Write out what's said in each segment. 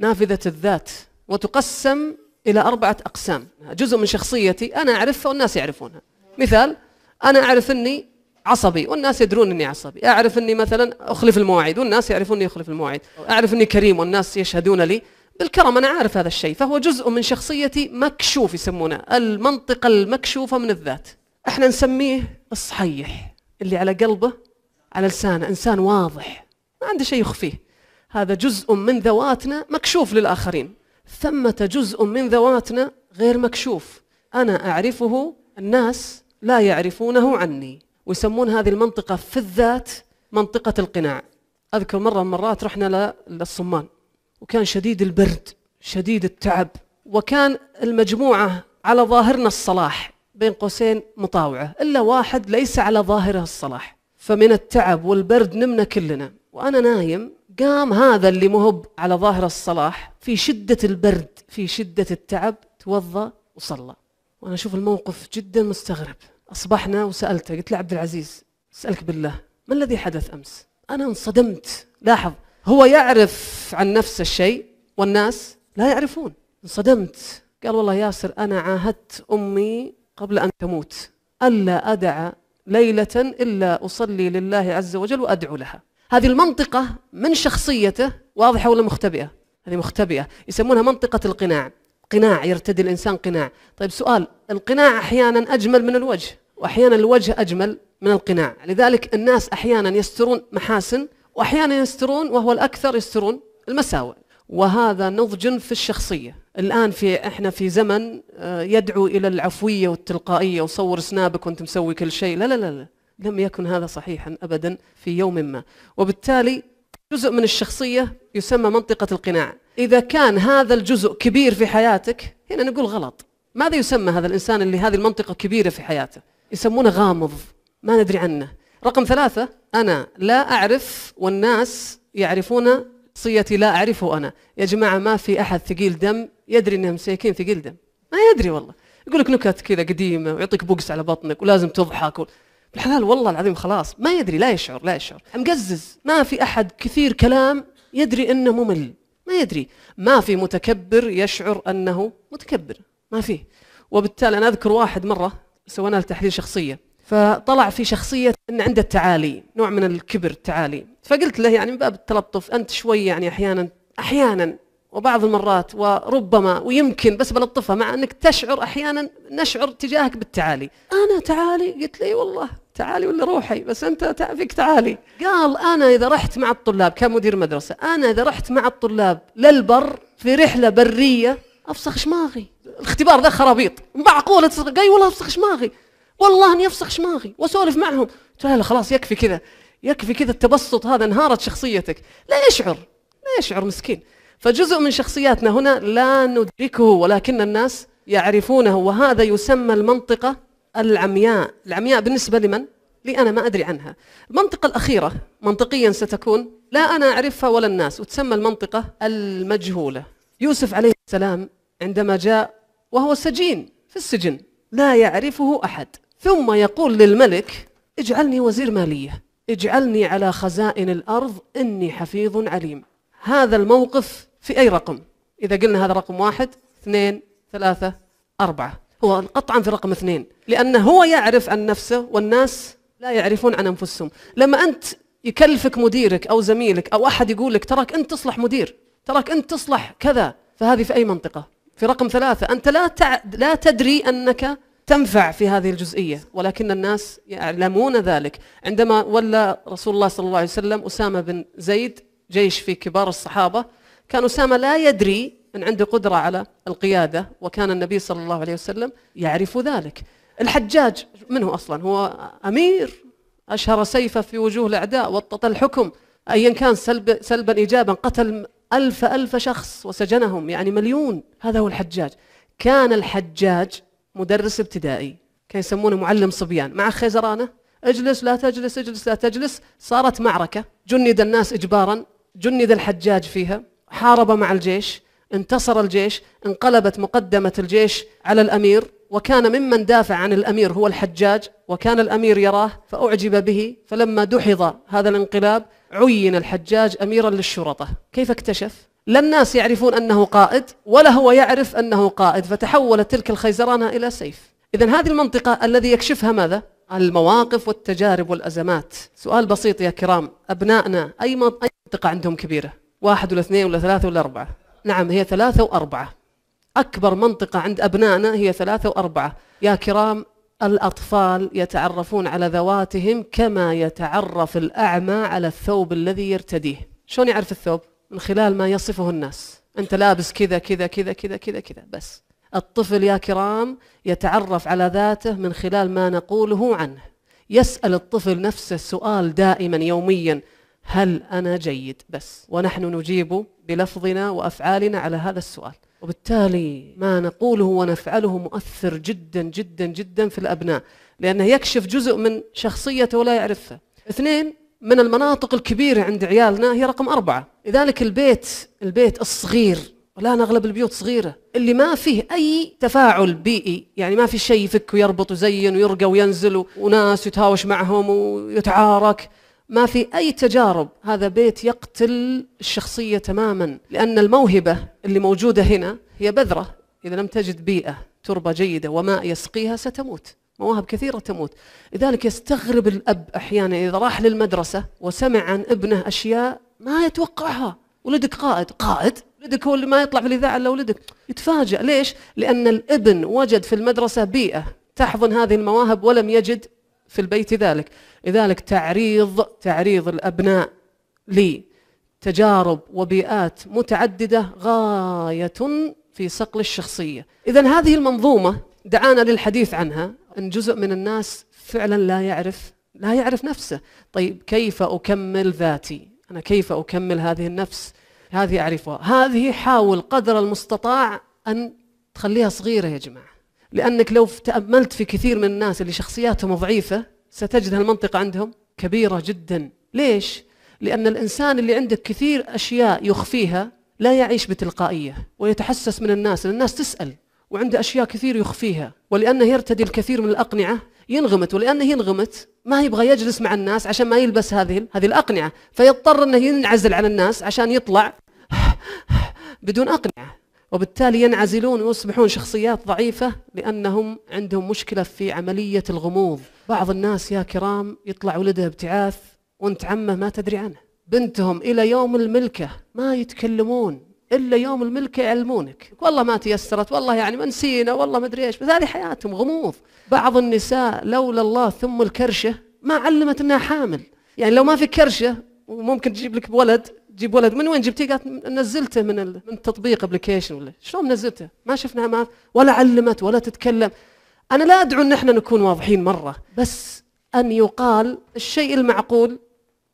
نافذة الذات وتقسم إلى أربعة أقسام جزء من شخصيتي أنا أعرفها والناس يعرفونها مثال أنا أعرف أني عصبي والناس يدرون اني عصبي، اعرف اني مثلا اخلف المواعيد والناس يعرفون أني اخلف المواعيد، اعرف اني كريم والناس يشهدون لي بالكرم انا عارف هذا الشيء، فهو جزء من شخصيتي مكشوف يسمونه، المنطقه المكشوفه من الذات. احنا نسميه الصحيح اللي على قلبه على لسانه، انسان واضح، ما عنده شيء يخفيه. هذا جزء من ذواتنا مكشوف للآخرين ثمة جزء من ذواتنا غير مكشوف أنا أعرفه الناس لا يعرفونه عني ويسمون هذه المنطقة في الذات منطقة القناع أذكر مرة من مرات رحنا للصمان وكان شديد البرد شديد التعب وكان المجموعة على ظاهرنا الصلاح بين قوسين مطاوعة إلا واحد ليس على ظاهره الصلاح فمن التعب والبرد نمنا كلنا وأنا نايم قام هذا اللي مهب على ظاهر الصلاح في شدة البرد في شدة التعب توضأ وصلى وأنا أشوف الموقف جدا مستغرب أصبحنا وسألته قلت له عبد العزيز أسألك بالله ما الذي حدث أمس أنا انصدمت لاحظ هو يعرف عن نفسه الشيء والناس لا يعرفون انصدمت قال والله ياسر أنا عاهدت أمي قبل أن تموت ألا أدع ليلة إلا أصلي لله عز وجل وأدعو لها هذه المنطقة من شخصيته واضحة ولا مختبئة؟ هذه مختبئة يسمونها منطقة القناع قناع يرتدي الإنسان قناع طيب سؤال القناع أحيانا أجمل من الوجه وأحيانا الوجه أجمل من القناع لذلك الناس أحيانا يسترون محاسن وأحيانا يسترون وهو الأكثر يسترون المساوئ وهذا نضج في الشخصية الآن في إحنا في زمن آه، يدعو إلى العفوية والتلقائية وصور سنابك وأنت مسوي كل شيء لا لا لا, لا. لم يكن هذا صحيحا ابدا في يوم ما وبالتالي جزء من الشخصيه يسمى منطقه القناع اذا كان هذا الجزء كبير في حياتك هنا نقول غلط ماذا يسمى هذا الانسان اللي هذه المنطقه كبيره في حياته يسمونه غامض ما ندري عنه رقم ثلاثة أنا لا أعرف والناس يعرفون شخصيتي لا أعرفه أنا يا جماعة ما في أحد ثقيل دم يدري أنهم مساكين ثقيل دم ما يدري والله يقول لك نكت كذا قديمة ويعطيك بوكس على بطنك ولازم تضحك و... الحلال والله العظيم خلاص ما يدري لا يشعر لا يشعر مقزز ما في احد كثير كلام يدري انه ممل ما يدري ما في متكبر يشعر انه متكبر ما فيه وبالتالي انا اذكر واحد مره سوينا له تحليل شخصيه فطلع في شخصية أن عنده التعالي نوع من الكبر التعالي فقلت له يعني من باب التلطف أنت شوي يعني أحيانا أحيانا وبعض المرات وربما ويمكن بس بلطفها مع انك تشعر احيانا نشعر تجاهك بالتعالي انا تعالي قلت لي والله تعالي ولا روحي بس انت فيك تعالي قال انا اذا رحت مع الطلاب كان مدير مدرسه انا اذا رحت مع الطلاب للبر في رحله بريه افسخ شماغي الاختبار ذا خرابيط معقوله قال اي والله افسخ شماغي والله اني افسخ شماغي واسولف معهم قلت لا خلاص يكفي كذا يكفي كذا التبسط هذا انهارت شخصيتك لا يشعر لا يشعر مسكين فجزء من شخصياتنا هنا لا ندركه ولكن الناس يعرفونه وهذا يسمى المنطقة العمياء العمياء بالنسبة لمن؟ لي أنا ما أدري عنها المنطقة الأخيرة منطقيا ستكون لا أنا أعرفها ولا الناس وتسمى المنطقة المجهولة يوسف عليه السلام عندما جاء وهو سجين في السجن لا يعرفه أحد ثم يقول للملك اجعلني وزير مالية اجعلني على خزائن الأرض إني حفيظ عليم هذا الموقف في أي رقم إذا قلنا هذا رقم واحد اثنين ثلاثة أربعة هو قطعا في رقم اثنين لأنه هو يعرف عن نفسه والناس لا يعرفون عن أنفسهم لما أنت يكلفك مديرك أو زميلك أو أحد يقول لك تراك أنت تصلح مدير تراك أنت تصلح كذا فهذه في أي منطقة في رقم ثلاثة أنت لا, تع... لا تدري أنك تنفع في هذه الجزئية ولكن الناس يعلمون ذلك عندما ولى رسول الله صلى الله عليه وسلم أسامة بن زيد جيش في كبار الصحابة كان أسامة لا يدري أن عنده قدرة على القيادة وكان النبي صلى الله عليه وسلم يعرف ذلك الحجاج من هو أصلا هو أمير أشهر سيفه في وجوه الأعداء وطط الحكم أيا كان سلب سلبا إيجابا قتل ألف ألف شخص وسجنهم يعني مليون هذا هو الحجاج كان الحجاج مدرس ابتدائي كان يسمونه معلم صبيان مع خيزرانه اجلس لا تجلس اجلس لا تجلس صارت معركة جند الناس إجبارا جند الحجاج فيها حارب مع الجيش انتصر الجيش انقلبت مقدمة الجيش على الأمير وكان ممن دافع عن الأمير هو الحجاج وكان الأمير يراه فأعجب به فلما دحض هذا الانقلاب عين الحجاج أميرا للشرطة كيف اكتشف؟ لا الناس يعرفون أنه قائد ولا هو يعرف أنه قائد فتحولت تلك الخيزرانة إلى سيف إذا هذه المنطقة الذي يكشفها ماذا؟ المواقف والتجارب والأزمات سؤال بسيط يا كرام أبنائنا أي منطقة عندهم كبيرة؟ واحد ولا اثنين ولا ثلاثة ولا أربعة نعم هي ثلاثة وأربعة أكبر منطقة عند أبنائنا هي ثلاثة وأربعة يا كرام الأطفال يتعرفون على ذواتهم كما يتعرف الأعمى على الثوب الذي يرتديه شلون يعرف الثوب؟ من خلال ما يصفه الناس أنت لابس كذا كذا كذا كذا كذا كذا بس الطفل يا كرام يتعرف على ذاته من خلال ما نقوله عنه يسأل الطفل نفسه السؤال دائما يوميا هل أنا جيد بس ونحن نجيب بلفظنا وأفعالنا على هذا السؤال وبالتالي ما نقوله ونفعله مؤثر جدا جدا جدا في الأبناء لأنه يكشف جزء من شخصيته ولا يعرفه اثنين من المناطق الكبيرة عند عيالنا هي رقم أربعة لذلك البيت البيت الصغير الآن أغلب البيوت صغيرة اللي ما فيه أي تفاعل بيئي يعني ما في شيء يفك ويربط ويزين ويرقى وينزل وناس يتهاوش معهم ويتعارك ما في أي تجارب هذا بيت يقتل الشخصية تماما لأن الموهبة اللي موجودة هنا هي بذرة إذا لم تجد بيئة تربة جيدة وماء يسقيها ستموت مواهب كثيرة تموت لذلك يستغرب الأب أحيانا إذا راح للمدرسة وسمع عن ابنه أشياء ما يتوقعها ولدك قائد قائد ولدك هو اللي ما يطلع في الإذاعة إلا ولدك يتفاجأ ليش؟ لأن الابن وجد في المدرسة بيئة تحضن هذه المواهب ولم يجد في البيت ذلك لذلك تعريض تعريض الأبناء لتجارب وبيئات متعددة غاية في صقل الشخصية إذا هذه المنظومة دعانا للحديث عنها أن جزء من الناس فعلا لا يعرف لا يعرف نفسه طيب كيف أكمل ذاتي أنا كيف أكمل هذه النفس هذه أعرفها هذه حاول قدر المستطاع أن تخليها صغيرة يا جماعة لأنك لو تأملت في كثير من الناس اللي شخصياتهم ضعيفة ستجد هالمنطقة عندهم كبيرة جدا ليش؟ لأن الإنسان اللي عندك كثير أشياء يخفيها لا يعيش بتلقائية ويتحسس من الناس لأن الناس تسأل وعنده أشياء كثير يخفيها ولأنه يرتدي الكثير من الأقنعة ينغمت ولأنه ينغمت ما يبغى يجلس مع الناس عشان ما يلبس هذه هذه الأقنعة فيضطر أنه ينعزل عن الناس عشان يطلع بدون أقنعة وبالتالي ينعزلون ويصبحون شخصيات ضعيفة لأنهم عندهم مشكلة في عملية الغموض بعض الناس يا كرام يطلع ولده ابتعاث وانت عمه ما تدري عنه بنتهم إلى يوم الملكة ما يتكلمون إلا يوم الملكة يعلمونك والله ما تيسرت والله يعني منسينا والله ما أدري إيش بس هذه حياتهم غموض بعض النساء لولا الله ثم الكرشة ما علمت أنها حامل يعني لو ما في كرشة وممكن تجيب لك بولد تجيب ولد من وين جبتيه؟ قالت نزلته من من التطبيق ابلكيشن ولا شلون نزلته؟ ما شفناها ما ولا علمت ولا تتكلم. انا لا ادعو ان احنا نكون واضحين مره بس ان يقال الشيء المعقول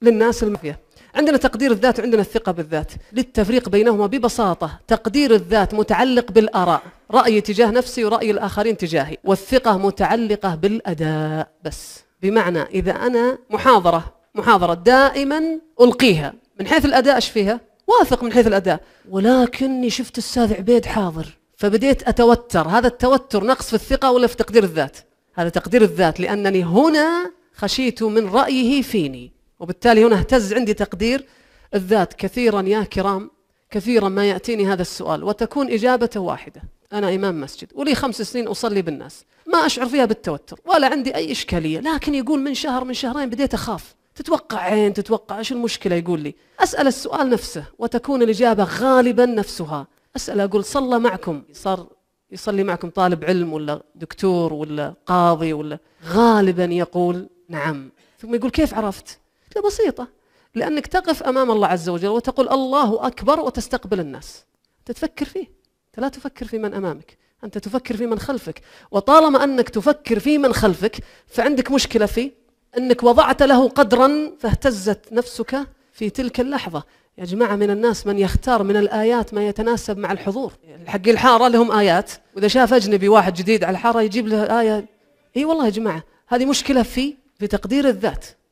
للناس المفية عندنا تقدير الذات وعندنا الثقه بالذات، للتفريق بينهما ببساطه تقدير الذات متعلق بالاراء، رايي تجاه نفسي وراي الاخرين تجاهي، والثقه متعلقه بالاداء بس. بمعنى اذا انا محاضره محاضره دائما القيها من حيث الاداء ايش فيها؟ واثق من حيث الاداء ولكني شفت الاستاذ عبيد حاضر فبديت اتوتر هذا التوتر نقص في الثقه ولا في تقدير الذات؟ هذا تقدير الذات لانني هنا خشيت من رايه فيني وبالتالي هنا اهتز عندي تقدير الذات كثيرا يا كرام كثيرا ما ياتيني هذا السؤال وتكون اجابته واحده انا امام مسجد ولي خمس سنين اصلي بالناس ما اشعر فيها بالتوتر ولا عندي اي اشكاليه لكن يقول من شهر من شهرين بديت اخاف تتوقع عين تتوقع ايش المشكله يقول لي اسال السؤال نفسه وتكون الاجابه غالبا نفسها اسال اقول صلى معكم صار يصلي معكم طالب علم ولا دكتور ولا قاضي ولا غالبا يقول نعم ثم يقول كيف عرفت بسيطه لانك تقف امام الله عز وجل وتقول الله اكبر وتستقبل الناس تتفكر تفكر فيه انت لا تفكر في من امامك انت تفكر في من خلفك وطالما انك تفكر في من خلفك فعندك مشكله في أنك وضعت له قدرا فاهتزت نفسك في تلك اللحظة يا جماعة من الناس من يختار من الآيات ما يتناسب مع الحضور حق الحارة لهم آيات وإذا شاف أجنبي واحد جديد على الحارة يجيب له آية إي والله يا جماعة هذه مشكلة في في تقدير الذات